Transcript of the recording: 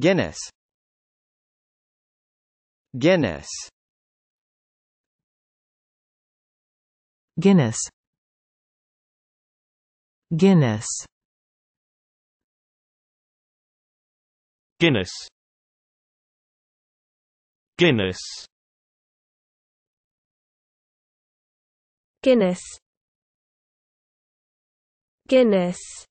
Guinness Guinness Guinness Guinness Guinness Guinness Guinness Guinness